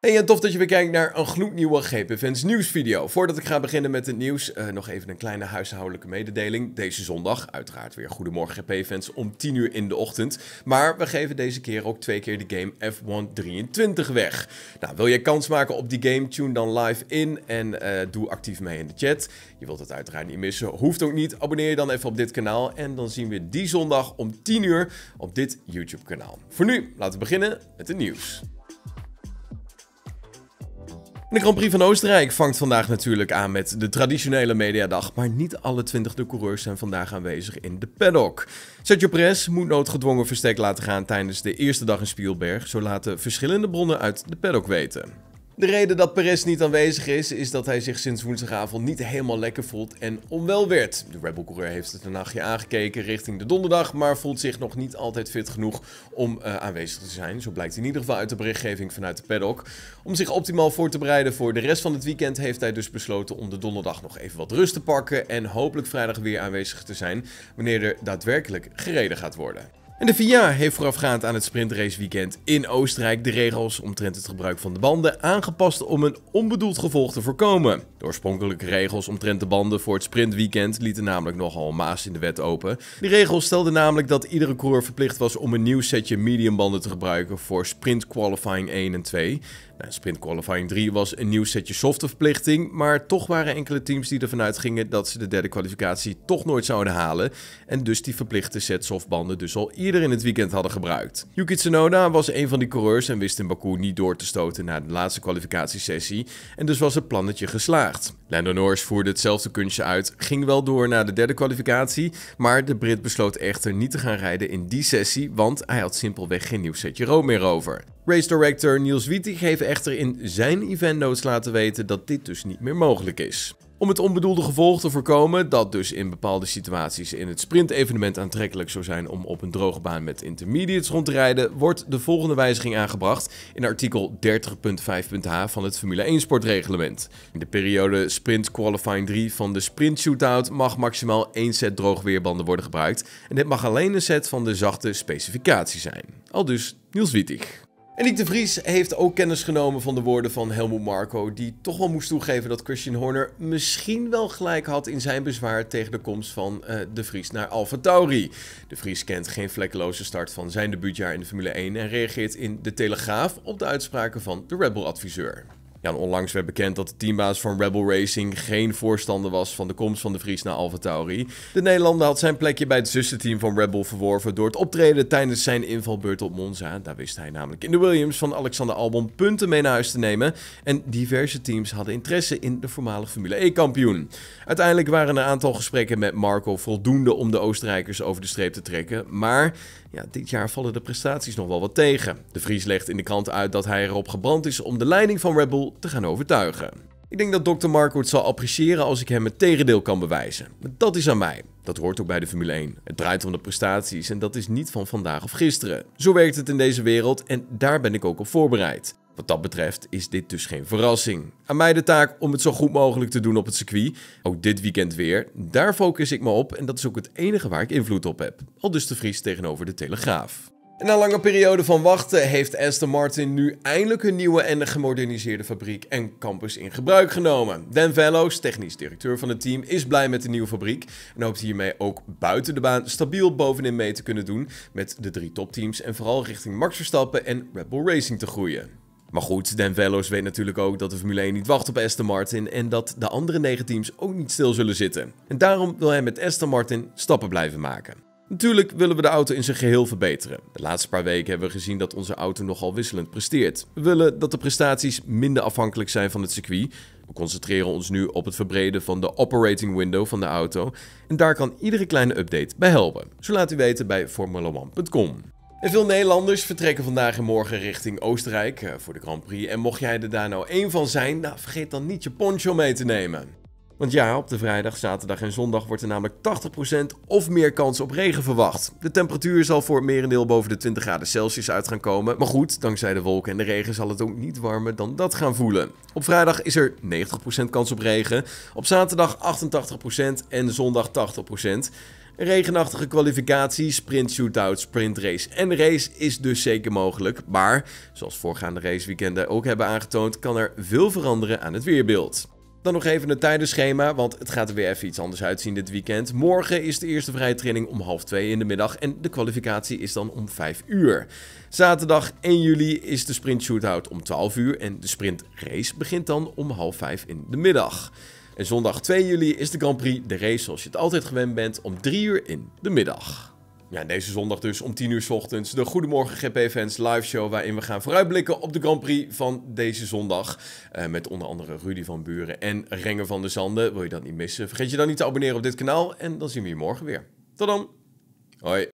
Hey en tof dat je weer kijkt naar een gloednieuwe GPFans nieuwsvideo. Voordat ik ga beginnen met het nieuws, eh, nog even een kleine huishoudelijke mededeling. Deze zondag, uiteraard weer Goedemorgen GP-fans om 10 uur in de ochtend. Maar we geven deze keer ook twee keer de game F1 23 weg. Nou, wil je kans maken op die game, tune dan live in en eh, doe actief mee in de chat. Je wilt het uiteraard niet missen, hoeft ook niet. Abonneer je dan even op dit kanaal en dan zien we die zondag om 10 uur op dit YouTube kanaal. Voor nu, laten we beginnen met het nieuws de Grand Prix van Oostenrijk vangt vandaag natuurlijk aan met de traditionele mediadag, maar niet alle 20 de coureurs zijn vandaag aanwezig in de paddock. Sergio Perez moet noodgedwongen verstek laten gaan tijdens de eerste dag in Spielberg, zo laten verschillende bronnen uit de paddock weten. De reden dat Perez niet aanwezig is, is dat hij zich sinds woensdagavond niet helemaal lekker voelt en onwel werd. De Rebel Coureur heeft het een nachtje aangekeken richting de donderdag, maar voelt zich nog niet altijd fit genoeg om eh, aanwezig te zijn. Zo blijkt in ieder geval uit de berichtgeving vanuit de paddock. Om zich optimaal voor te bereiden voor de rest van het weekend heeft hij dus besloten om de donderdag nog even wat rust te pakken en hopelijk vrijdag weer aanwezig te zijn wanneer er daadwerkelijk gereden gaat worden. En de VIA heeft voorafgaand aan het sprintraceweekend in Oostenrijk de regels omtrent het gebruik van de banden aangepast om een onbedoeld gevolg te voorkomen. De oorspronkelijke regels omtrent de banden voor het sprintweekend lieten namelijk nogal maas in de wet open. Die regels stelden namelijk dat iedere coureur verplicht was om een nieuw setje mediumbanden te gebruiken voor sprint qualifying 1 en 2. Nou, sprint qualifying 3 was een nieuw setje softe verplichting, maar toch waren enkele teams die ervan uitgingen dat ze de derde kwalificatie toch nooit zouden halen en dus die verplichte set softbanden dus al eerder in het weekend hadden gebruikt. Yuki Tsunoda was een van die coureurs en wist in Baku niet door te stoten na de laatste kwalificatiesessie en dus was het plannetje geslaagd. Lando Norris voerde hetzelfde kunstje uit, ging wel door naar de derde kwalificatie, maar de Brit besloot echter niet te gaan rijden in die sessie, want hij had simpelweg geen nieuw setje rood meer over. Race director Niels Wietig heeft echter in zijn event notes laten weten dat dit dus niet meer mogelijk is. Om het onbedoelde gevolg te voorkomen, dat dus in bepaalde situaties in het sprintevenement aantrekkelijk zou zijn om op een droge baan met intermediates rond te rijden, wordt de volgende wijziging aangebracht in artikel 30.5.h van het Formule 1 sportreglement. In de periode Sprint Qualifying 3 van de Sprint Shootout mag maximaal één set droogweerbanden worden gebruikt en dit mag alleen een set van de zachte specificatie zijn. Al dus Niels Wietig. En Nick de Vries heeft ook kennis genomen van de woorden van Helmut Marco, die toch wel moest toegeven dat Christian Horner misschien wel gelijk had in zijn bezwaar tegen de komst van eh, de Vries naar Alfa Tauri. De Vries kent geen vlekkeloze start van zijn debuutjaar in de Formule 1 en reageert in De Telegraaf op de uitspraken van de Red Bull-adviseur. Ja, onlangs werd bekend dat de teambaas van Rebel Racing geen voorstander was van de komst van de Vries naar Tauri. De Nederlander had zijn plekje bij het zusterteam van Rebel verworven door het optreden tijdens zijn invalbeurt op Monza. Daar wist hij namelijk in de Williams van Alexander Albon punten mee naar huis te nemen. En diverse teams hadden interesse in de voormalig Formule 1 e kampioen Uiteindelijk waren een aantal gesprekken met Marco voldoende om de Oostenrijkers over de streep te trekken, maar... Ja, dit jaar vallen de prestaties nog wel wat tegen. De Vries legt in de krant uit dat hij erop gebrand is om de leiding van Red Bull te gaan overtuigen. Ik denk dat Dr. Marco het zal appreciëren als ik hem het tegendeel kan bewijzen. Maar dat is aan mij. Dat hoort ook bij de Formule 1. Het draait om de prestaties en dat is niet van vandaag of gisteren. Zo werkt het in deze wereld en daar ben ik ook op voorbereid. Wat dat betreft is dit dus geen verrassing. Aan mij de taak om het zo goed mogelijk te doen op het circuit. Ook dit weekend weer. Daar focus ik me op en dat is ook het enige waar ik invloed op heb. Al dus de Vries tegenover de Telegraaf. na lange periode van wachten heeft Aston Martin nu eindelijk een nieuwe en gemoderniseerde fabriek en campus in gebruik genomen. Dan Vellows, technisch directeur van het team, is blij met de nieuwe fabriek en hoopt hiermee ook buiten de baan stabiel bovenin mee te kunnen doen met de drie topteams en vooral richting Max Verstappen en Red Bull Racing te groeien. Maar goed, Dan Vellos weet natuurlijk ook dat de Formule 1 niet wacht op Aston Martin en dat de andere 9 teams ook niet stil zullen zitten. En daarom wil hij met Aston Martin stappen blijven maken. Natuurlijk willen we de auto in zijn geheel verbeteren. De laatste paar weken hebben we gezien dat onze auto nogal wisselend presteert. We willen dat de prestaties minder afhankelijk zijn van het circuit. We concentreren ons nu op het verbreden van de operating window van de auto. En daar kan iedere kleine update bij helpen. Zo laat u weten bij Formula1.com. Veel Nederlanders vertrekken vandaag en morgen richting Oostenrijk eh, voor de Grand Prix. En mocht jij er daar nou één van zijn, nou, vergeet dan niet je poncho mee te nemen. Want ja, op de vrijdag, zaterdag en zondag wordt er namelijk 80% of meer kans op regen verwacht. De temperatuur zal voor het merendeel boven de 20 graden Celsius uit gaan komen. Maar goed, dankzij de wolken en de regen zal het ook niet warmer dan dat gaan voelen. Op vrijdag is er 90% kans op regen. Op zaterdag 88% en zondag 80%. Regenachtige kwalificatie, sprint shootout, sprint race en race is dus zeker mogelijk. Maar, zoals voorgaande raceweekenden ook hebben aangetoond, kan er veel veranderen aan het weerbeeld. Dan nog even het tijdenschema, want het gaat er weer even iets anders uitzien dit weekend. Morgen is de eerste vrije training om half 2 in de middag en de kwalificatie is dan om 5 uur. Zaterdag 1 juli is de sprint shootout om 12 uur en de sprint race begint dan om half 5 in de middag. En zondag 2 juli is de Grand Prix de race zoals je het altijd gewend bent om 3 uur in de middag. Ja, deze zondag dus om 10 uur s ochtends de Goedemorgen GP-fans live show waarin we gaan vooruitblikken op de Grand Prix van deze zondag. Eh, met onder andere Rudy van Buren en Renger van der Zanden. Wil je dat niet missen? Vergeet je dan niet te abonneren op dit kanaal en dan zien we je morgen weer. Tot dan! Hoi!